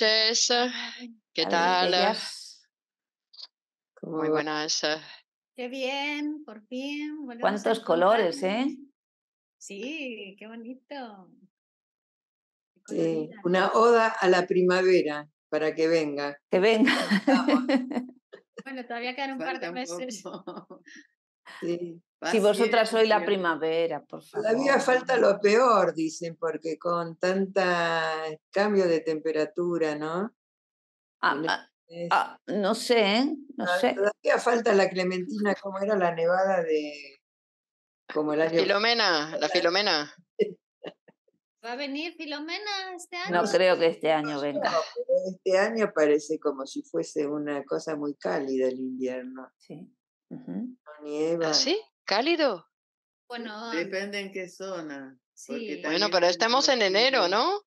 noches. ¿Qué tal? Ah. Muy buenas. Qué bien, por fin. ¿Cuántos colores, eh? Sí, qué bonito. una oda a la primavera para que venga. Que venga. bueno, todavía quedan un par de meses si vosotras sois la primavera, por favor. Todavía falta lo peor, dicen, porque con tanta cambio de temperatura, ¿no? Ah, ah, ah no sé, ¿eh? no, ah, sé. Todavía falta la Clementina, como era la nevada de. Como el año... Filomena, la Filomena. ¿Va a venir Filomena este año? No creo que este año venga. Este año parece como si fuese una cosa muy cálida el invierno. Sí. ¿Ah, ¿Cálido? Bueno. Mm depende en qué zona. Bueno, pero estamos en enero, ¿no?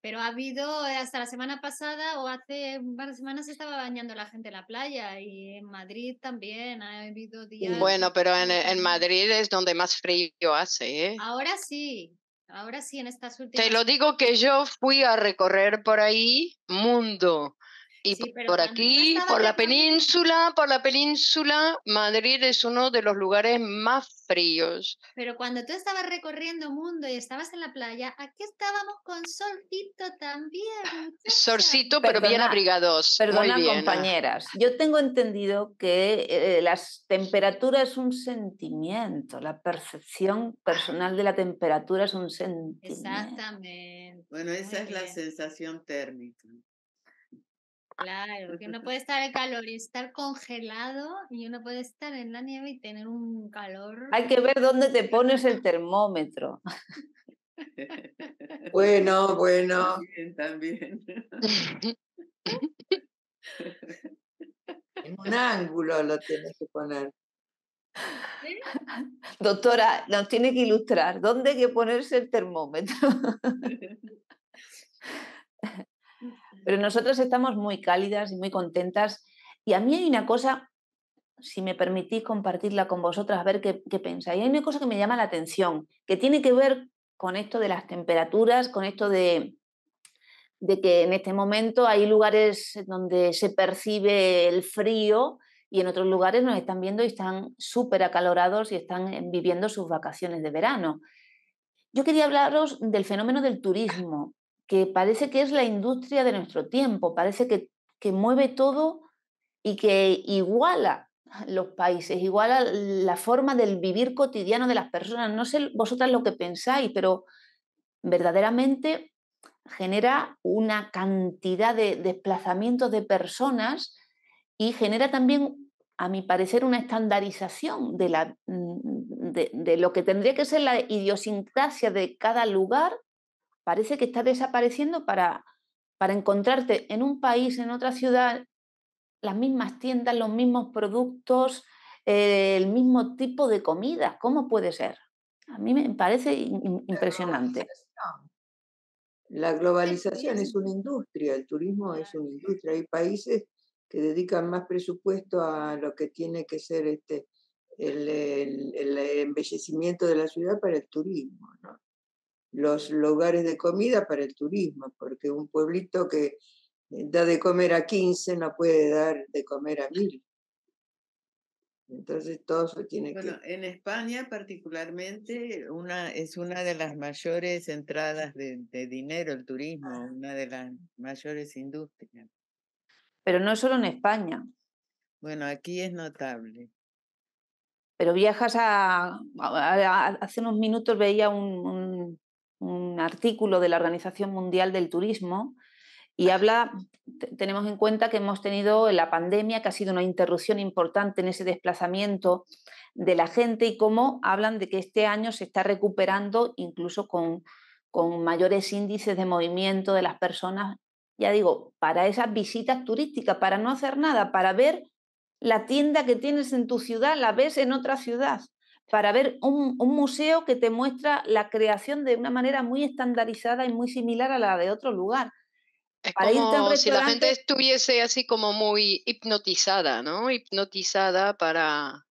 Pero ha habido, eh, hasta la semana pasada o hace un par de semanas estaba bañando la gente en la playa y en Madrid también ha habido días. Bueno, pero en, en Madrid es donde más frío hace, ¿eh? Ahora sí, ahora sí en estas últimas. Te lo digo que yo fui a recorrer por ahí, mundo, y por aquí, por la península, por la península, Madrid es uno de los lugares más fríos. Pero cuando tú estabas recorriendo el mundo y estabas en la playa, aquí estábamos con solcito también. Solcito, pero bien abrigados. Perdona, compañeras. Yo tengo entendido que la eh, las temperaturas es un sentimiento, la percepción personal de la temperatura es un sentimiento. Exactamente. Bueno, esa es la sensación térmica. Claro, que uno puede estar en calor y estar congelado y uno puede estar en la nieve y tener un calor. Hay que ver dónde te pones el termómetro. bueno, bueno. También, en un ángulo lo tienes que poner. Doctora, nos tiene que ilustrar dónde hay que ponerse el termómetro. Pero nosotras estamos muy cálidas y muy contentas. Y a mí hay una cosa, si me permitís compartirla con vosotras, a ver qué, pensáis. Hay una cosa que me llama la atención, que tiene que ver con esto de las temperaturas, con esto de, de que en este momento hay lugares donde se percibe el frío y en otros lugares nos están viendo y están súper acalorados y están eh, viviendo sus vacaciones de verano. Yo quería hablaros del fenómeno del turismo, que parece que es la industria de nuestro tiempo, parece que, mueve todo y que iguala los países, iguala la forma del vivir cotidiano de las personas. No sé vosotras lo que pensáis, pero verdaderamente genera una cantidad de desplazamientos de personas y genera también, a mi parecer, una estandarización de, la, mm, de, de lo que tendría que ser la idiosincrasia de cada lugar parece que está desapareciendo para, para encontrarte en un país, en otra ciudad, las mismas tiendas, los mismos productos, eh, el mismo tipo de comida. ¿Cómo puede ser? A mí me parece impresionante. La globalización es una industria, el turismo es una industria. Hay países que dedican más presupuesto a lo que tiene que ser este, el, embellecimiento de la ciudad para el turismo los lugares de comida para el turismo, porque un pueblito que eh, da de comer a 15 no puede dar de comer a mil. Entonces todo eso tiene que... bueno, En España particularmente una, es una de las mayores entradas de, de dinero el turismo, ah. una de las mayores industrias. Pero no solo en España. Bueno, aquí es notable. Pero viajas a... hace unos minutos veía un, un artículo de la Organización Mundial del Turismo y habla, tenemos en cuenta que hemos tenido la pandemia, que ha sido una interrupción importante en ese desplazamiento de la gente y cómo hablan de que este año se está recuperando incluso con, con mayores índices de movimiento de las personas, ya digo, para esas visitas turísticas, para no hacer nada, para ver la tienda que tienes en tu ciudad, la ves en otra ciudad para ver un, museo que te muestra la creación de una manera muy estandarizada y muy similar a la de otro lugar. Es para como si la gente estuviese así como muy hipnotizada, ¿no? Hipnotizada para,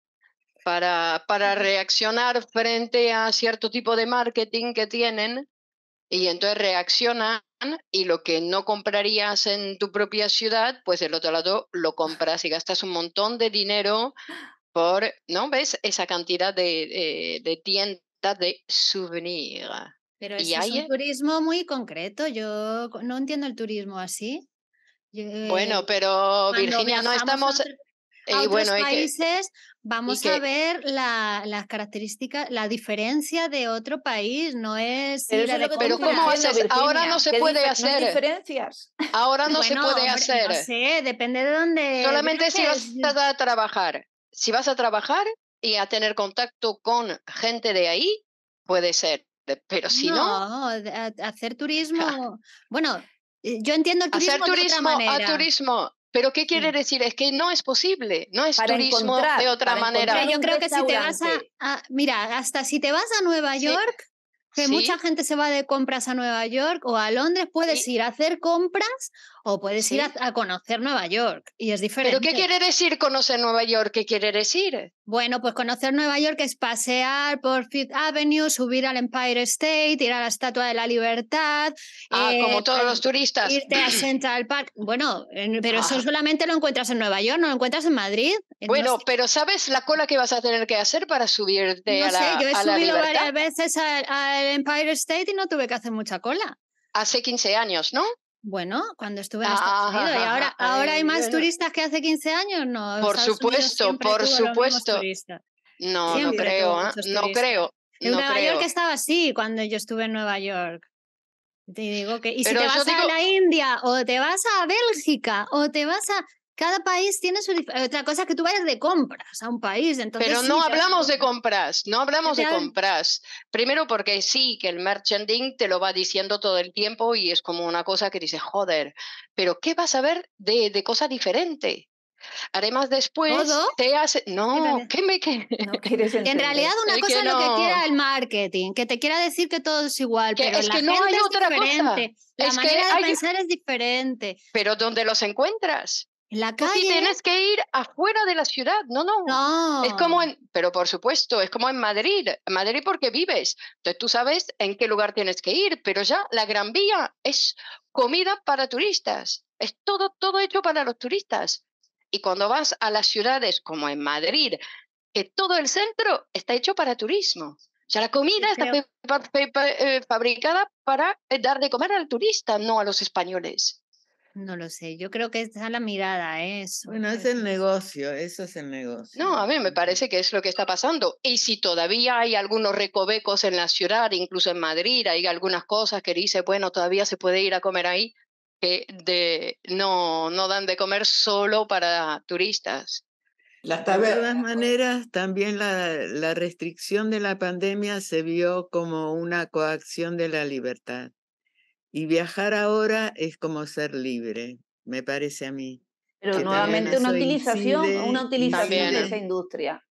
para, para reaccionar frente a cierto tipo de marketing que tienen y entonces reaccionan y lo que no comprarías en tu propia ciudad, pues del otro lado lo compras y gastas un montón de dinero por, ¿no ves? Esa cantidad de, eh, tiendas de souvenirs. Pero y hay... es un eh turismo muy concreto. Yo no entiendo el turismo así. Eh, bueno, pero Virginia, no estamos. y países, vamos a ver las características, la diferencia de otro país, no es. Pero, ¿cómo Ahora no se puede hacer. Ahora no se puede hacer. No depende de dónde. Solamente si vas a trabajar si vas a trabajar y a tener contacto con gente de ahí, puede ser, pero si no... no hacer turismo, bueno, eh, yo entiendo el turismo de otra manera. a turismo. Pero ¿qué quiere decir? Es que no es posible, no es turismo de otra manera. Yo creo que si te vas a, mira, hasta si te vas a Nueva York, que mucha gente se va de compras a Nueva York o a Londres, puedes ir a hacer compras o puedes ir a, conocer Nueva York y es diferente. ¿Pero qué quiere decir conocer Nueva York? ¿Qué quiere decir? Bueno, pues conocer Nueva York es pasear por Fifth Avenue, subir al Empire State, ir a la Estatua de la Libertad. Ah, como eh, todos eh, los turistas. Irte a Central Park. Bueno, pero eso ah. solamente lo encuentras en Nueva York, no lo encuentras en Madrid. bueno, pero ¿sabes la cola que vas a tener que hacer para subirte de a la yo he varias veces a Empire State y no tuve que hacer mucha cola. Hace 15 años, ¿no? Bueno, cuando estuve en Estados ah, Unidos. y ahora, hay más turistas que hace 15 años, ¿no? Por supuesto, por supuesto. No, no creo, ¿eh? no creo. En Nueva York estaba así cuando yo estuve en Nueva York. Te digo que, y si te vas a la India, o te vas a Bélgica, o te vas a. Cada país tiene su eh, otra cosa que tú vayas de compras a un país. Entonces pero no hablamos de compras, no hablamos de compras. Primero porque sí, que el merchandising te lo va diciendo todo el tiempo y es como una cosa que dices, joder, pero ¿qué vas a ver de, cosa diferente? Además, después ¿Todo? te hace. No, ¿qué me qué? en realidad, una cosa es lo que quiera el marketing, que te quiera decir que todo es igual, pero es que no hay es otra diferente. Cosa. La manera de pensar es diferente. Pero ¿dónde los encuentras? La tienes que ir afuera de la ciudad, no, no, Es como en, pero por supuesto, es como en Madrid, Madrid porque vives. Entonces tú sabes en qué lugar tienes que ir, pero ya la Gran Vía es comida para turistas, es todo, todo hecho para los turistas. Y cuando vas a las ciudades como en Madrid, que todo el centro está hecho para turismo. O sea, la comida está eh, fabricada para eh, dar de comer al turista, no a los españoles. No lo sé, yo creo que a la mirada, ¿eh? eso. Bueno, es el negocio, eso es el negocio. No, a mí me parece que es lo que está pasando. Y si todavía hay algunos recovecos en la ciudad, incluso en Madrid, hay algunas cosas que dice, bueno, todavía se puede ir a comer ahí, que de, no, no dan de comer solo para turistas. Las de todas maneras, también la restricción de la pandemia se vio como una coacción de la libertad. Y viajar ahora es como ser libre, me parece a mí. Pero nuevamente una utilización, una utilización de esa industria.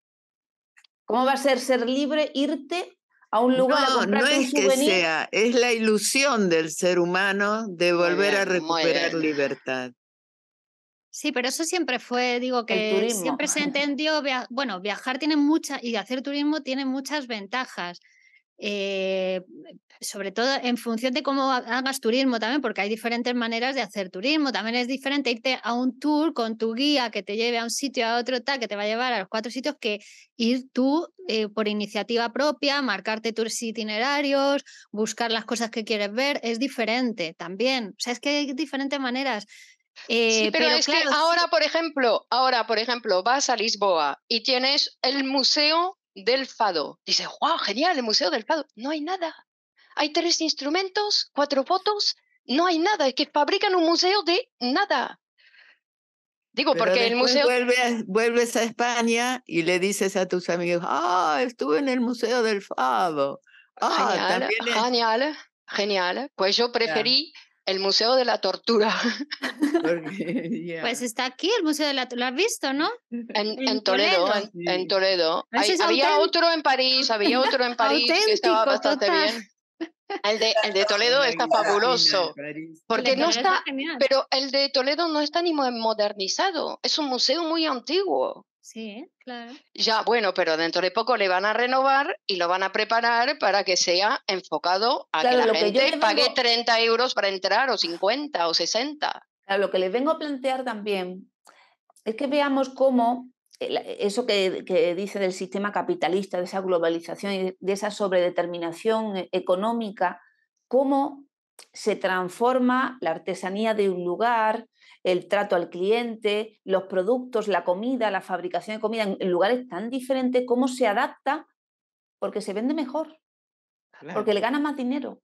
¿Cómo va a ser ser libre, irte a un lugar no, No es que sea, es la ilusión del ser humano de volver a recuperar libertad. Sí, pero eso siempre fue, digo que siempre se entendió, bueno, viajar tiene muchas y hacer turismo tiene muchas ventajas. Eh, sobre todo en función de cómo hagas turismo también, porque hay diferentes maneras de hacer turismo. También es diferente irte a un tour con tu guía que te lleve a un sitio, a otro, tal, que te va a llevar a los cuatro sitios, que ir tú eh, por iniciativa propia, marcarte tus itinerarios, buscar las cosas que quieres ver. Es diferente también. O sea, es que hay diferentes maneras. sí, eh, pero, es que ahora, por ejemplo, ahora, por ejemplo, vas a Lisboa y tienes el museo del Fado. Dice, wow, genial, el Museo del Fado. No hay nada. Hay tres instrumentos, cuatro fotos, no hay nada. Es que fabrican un museo de nada. Digo, porque el museo... Vuelves, a España y le dices a tus amigos, ah, estuve en el Museo del Fado. Ah, genial, genial, genial. Pues yo preferí el Museo de la Tortura. Pues está aquí el Museo de la Tortura, lo has visto, ¿no? En, Toledo, En, Toledo. había otro en París, había otro en París que estaba bastante bien. El de, Toledo está fabuloso. Porque no está, pero el de Toledo no está ni modernizado. Es un museo muy antiguo. Sí, claro. Ya, bueno, pero dentro de poco le van a renovar y lo van a preparar para que sea enfocado a que la gente pague 30 euros para entrar, o 50 o 60. lo que les vengo a plantear también es que veamos cómo eso que, que, dice del sistema capitalista, de esa globalización y de esa sobredeterminación e, económica, cómo se transforma la artesanía de un lugar, el trato al cliente, los productos, la comida, la fabricación de comida en lugares tan diferentes, cómo se adapta porque se vende mejor, porque le gana más dinero.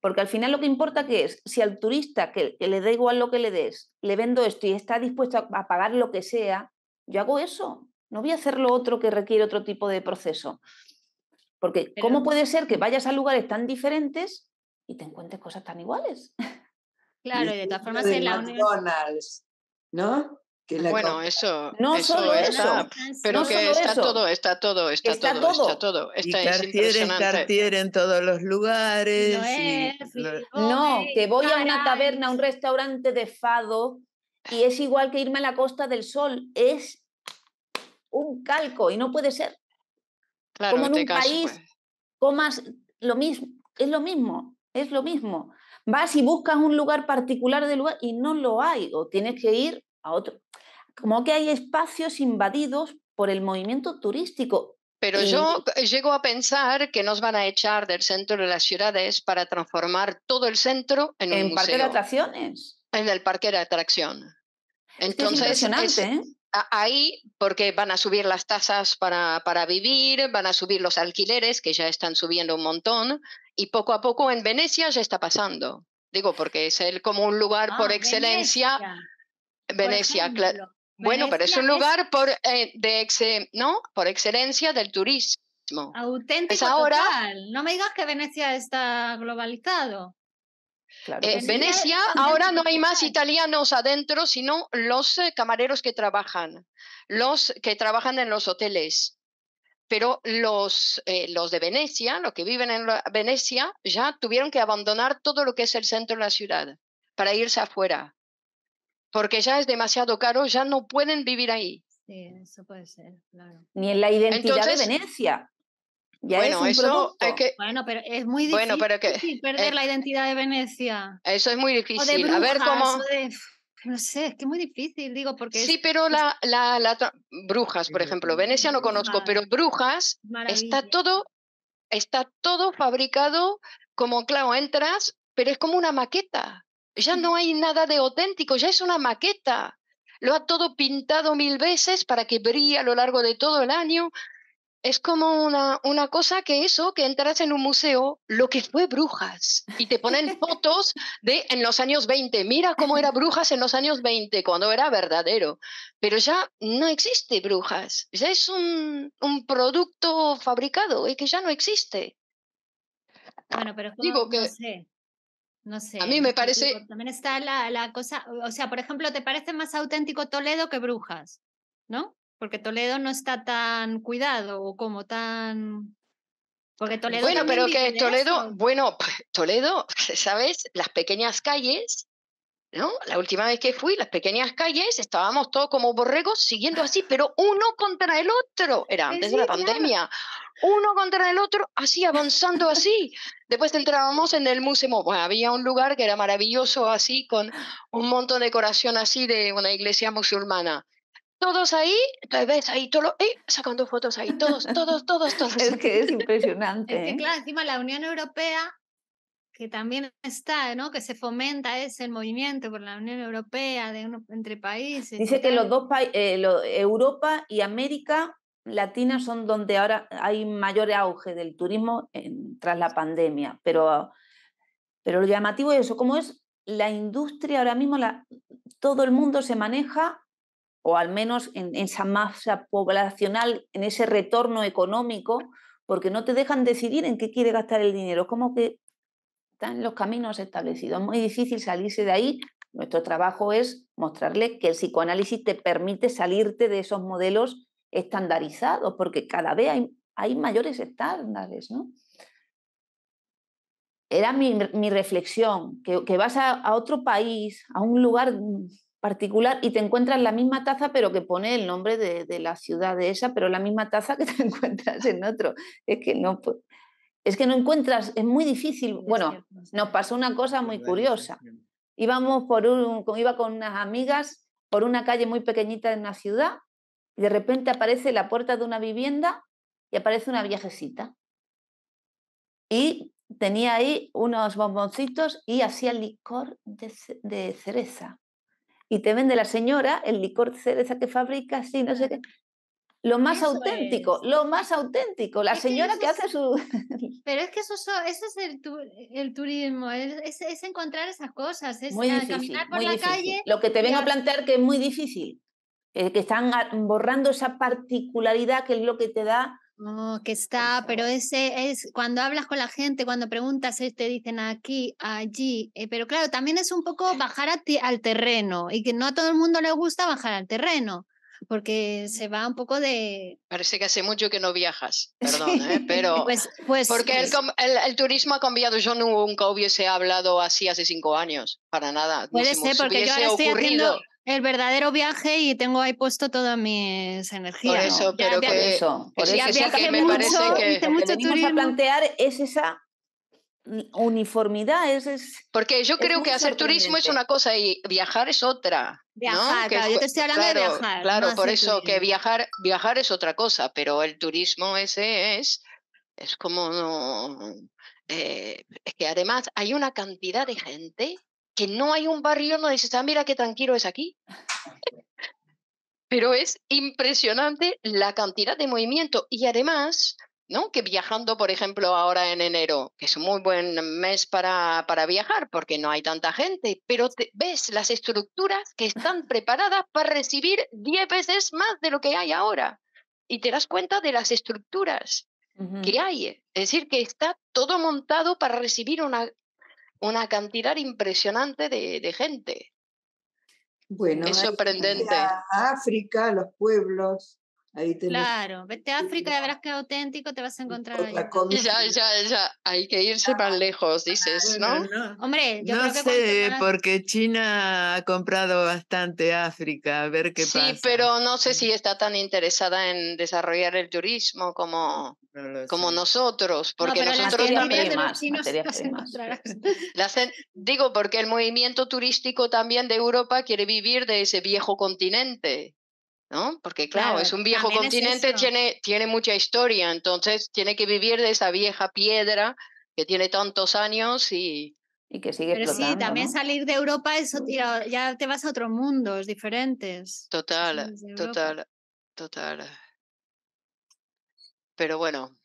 Porque al final lo que importa que es, si al turista, que, le da igual lo que le des, le vendo esto y está dispuesto a, pagar lo que sea, yo hago eso. No voy a hacer lo otro que requiere otro tipo de proceso. Porque ¿cómo puede ser que vayas a lugares tan diferentes y te encuentres cosas tan iguales? Claro, y de todas formas en la McDonald's, ¿no? Que la bueno, eso, no eso solo eso, pero que está todo, está todo, está, está todo, todo, está todo. Está y Cartier en Cartier en todos los lugares. No, no que voy a una taberna, a un restaurante de fado y es igual que irme a la Costa del Sol, es un calco y no puede ser. Claro, Como en un país comas lo mismo, es lo mismo, es lo mismo. Vas y buscas un lugar particular de lugar y no lo hay, o tienes que ir a otro. Como que hay espacios invadidos por el movimiento turístico. Pero yo eh, llego a pensar que nos van a echar del centro de las ciudades para transformar todo el centro en un en parque de atracciones. En el parque de atracción. Entonces, es impresionante, ¿eh? ahí porque van a subir las tasas para, para, vivir, van a subir los alquileres, que ya están subiendo un montón, y poco a poco en Venecia ya está pasando. Digo, porque es el, como un lugar por ah, excelencia. Venecia, claro Bueno, pero es un lugar por, eh, de ¿no? por excelencia del turismo. Auténtico ahora, No me digas que Venecia está globalizado. Venecia, ahora no hay más italianos adentro, sino los eh, camareros que trabajan, los que trabajan en los hoteles pero los, eh, los de Venecia, los que viven en Venecia, ya tuvieron que abandonar todo lo que es el centro de la ciudad para irse afuera, porque ya es demasiado caro, ya no pueden vivir ahí. Sí, eso puede ser, claro. Ni en la identidad de Venecia. Ya bueno, es eso es que, bueno, pero es muy difícil bueno, pero que, perder la identidad de Venecia. Eso es muy difícil. a ver cómo. No sé, es que es muy difícil, digo, porque... Sí, pero la, la, la Brujas, por ejemplo, Venecia no conozco, pero Brujas está todo, está todo fabricado como, claro, entras, pero es como una maqueta. Ya no hay nada de auténtico, ya es una maqueta. Lo ha todo pintado mil veces para que brille a lo largo de todo el año es como una, una cosa que eso, que entras en un museo, lo que fue Brujas, y te ponen fotos de en los años 20, mira cómo era Brujas en los años 20, cuando era verdadero, pero ya no existe Brujas, ya es un, un producto fabricado y que ya no existe. Bueno, pero Digo que, no sé. No sé. A mí me parece... También está la, la cosa, o sea, por ejemplo, ¿te parece más auténtico Toledo que Brujas? ¿No? Porque Toledo no está tan cuidado o como tan... Porque Toledo... Bueno, pero que Toledo, bueno, Toledo, ¿sabes? Las pequeñas calles, ¿no? La última vez que fui, las pequeñas calles, estábamos todos como borregos siguiendo así, pero uno contra el otro. Era antes de la pandemia uno contra el otro, así avanzando así. Después entrábamos en el museo, había un lugar que era maravilloso así, con un montón de decoración así de una iglesia musulmana todos ahí, ves ahí, todo, eh, sacando fotos ahí, todos, todos, todos, todos. es que es impresionante. es que, ¿eh? claro, encima la Unión Europea, que también está, ¿no? Que se fomenta ese movimiento por la Unión Europea de uno, entre países. Dice que los dos países, eh, Europa y América Latina son donde ahora hay mayor auge del turismo tras la pandemia, pero, pero lo llamativo es eso, cómo es la industria ahora mismo, la, todo el mundo se maneja o al menos en, esa masa poblacional, en ese retorno económico, porque no te dejan decidir en qué quiere gastar el dinero. como que están los caminos establecidos. Es muy difícil salirse de ahí. Nuestro trabajo es mostrarles que el psicoanálisis te permite salirte de esos modelos estandarizados, porque cada vez hay, mayores estándares, Era mi, reflexión, que, vas a, otro país, a un lugar particular y te encuentras la misma taza, pero que pone el nombre de, la ciudad de esa, pero la misma taza que te encuentras en otro. Es que no, es que no encuentras, es muy difícil. Bueno, nos pasó una cosa muy curiosa. Íbamos por un, iba con unas amigas por una calle muy pequeñita de una ciudad y de repente aparece la puerta de una vivienda y aparece una viejecita. Y tenía ahí unos bomboncitos y hacía licor de cereza y te vende la señora el licor de cereza que fabrica, así, no sé qué. Lo más auténtico, lo más auténtico, la señora que, hace su... Pero es que eso, eso es el, turismo, es, es, encontrar esas cosas, es caminar por la calle. Lo que te vengo a plantear que es muy difícil, eh, que están borrando esa particularidad que es lo que te da no, oh, que está, pero ese es cuando hablas con la gente, cuando preguntas, te dicen aquí, allí. Eh, pero claro, también es un poco bajar a al terreno y que no a todo el mundo le gusta bajar al terreno, porque se va un poco de. Parece que hace mucho que no viajas, perdón, ¿eh? pero. pues, pues porque pues. El, turismo ha cambiado. Yo nunca hubiese hablado así hace cinco años, para nada. Puede ser, porque yo ahora estoy ocurrido el verdadero viaje y tengo ahí puesto todas mis energías. Por eso, pero que, eso, por eso, que me parece que, lo que plantear es esa uniformidad. Es, Porque yo creo que hacer turismo es una cosa y viajar es otra. Viajar, claro, yo te estoy hablando de viajar. Claro, por eso que viajar, viajar es otra cosa, pero el turismo ese es, es como... Eh, es que además hay una cantidad de gente que no hay un barrio donde dices, ah, mira qué tranquilo es aquí. Pero es impresionante la cantidad de movimiento y además, ¿no? Que viajando, por ejemplo, ahora en enero, que es un muy buen mes para, para viajar porque no hay tanta gente, pero ves las estructuras que están preparadas para recibir 10 veces más de lo que hay ahora y te das cuenta de las estructuras que hay. Es decir, que está todo montado para recibir una una cantidad impresionante de, gente. Bueno, es sorprendente. África, los pueblos, Claro, vete a África y verás que auténtico te vas a encontrar. ahí. Ya, ya, ya, hay que irse más ah, lejos, ah, dices, ¿no? no, Hombre, sé, porque China ha comprado bastante África, a ver qué pasa. Sí, pero no sé si está tan interesada en desarrollar el turismo como, como nosotros, porque nosotros también... digo, porque el movimiento turístico también de Europa quiere vivir de ese viejo continente ¿no? Porque claro, es un viejo continente, tiene, tiene mucha historia, entonces tiene que vivir de esa vieja piedra que tiene tantos años y... Y que sigue Pero sí, también salir de Europa eso ya te vas a otros mundos diferentes. Total, total, total. Pero bueno,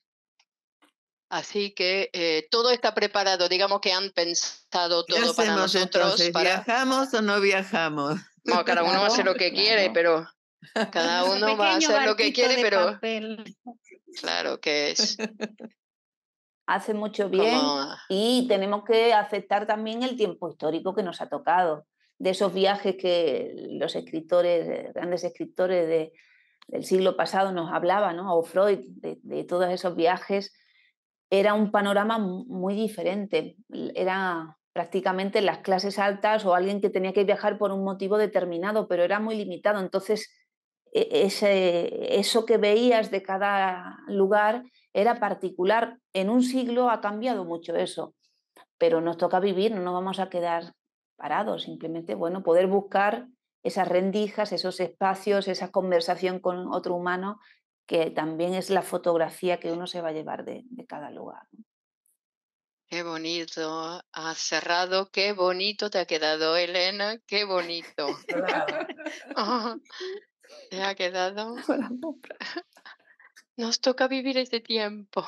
Así que eh, todo está preparado, digamos que han pensado todo para nosotros. ¿Viajamos o no viajamos? No, cada uno va a hace lo que quiere, pero Cada uno va a hacer lo que quiere, pero claro que es. Hace mucho bien y tenemos que aceptar también el tiempo histórico que nos ha tocado, de esos viajes que los escritores, grandes escritores de, del siglo pasado nos hablaban, ¿no? o Freud, de todos esos viajes, era un panorama muy diferente, era prácticamente las clases altas o alguien que tenía que viajar por un motivo determinado, pero era muy limitado. Entonces, e-, ese, eso que veías de cada lugar era particular. En un siglo ha cambiado mucho eso, pero nos toca vivir, no nos vamos a quedar parados, simplemente, bueno, poder buscar esas rendijas, esos espacios, esa conversación con otro humano, que también es la fotografía que uno se va a llevar de, cada lugar. Qué bonito, ha cerrado, qué bonito te ha quedado Elena, qué bonito. ha quedado. Nos toca vivir este tiempo.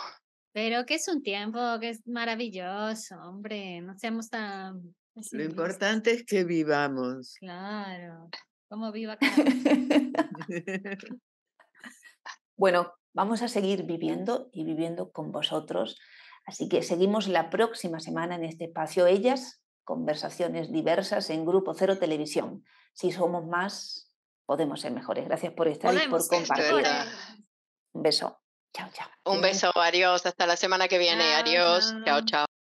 Pero que es un tiempo que es maravilloso, hombre. No seamos tan. Lo importante es que vivamos. Claro. Como viva Bueno, vamos a seguir viviendo y viviendo con vosotros. Así que seguimos la próxima semana en este espacio Ellas, conversaciones diversas en Grupo Cero Televisión. Si somos más, podemos ser mejores. Gracias por estar y por compartir. Un beso. Chao, chao. Un beso, adiós. Hasta la semana que viene. Adiós. Chao, chao.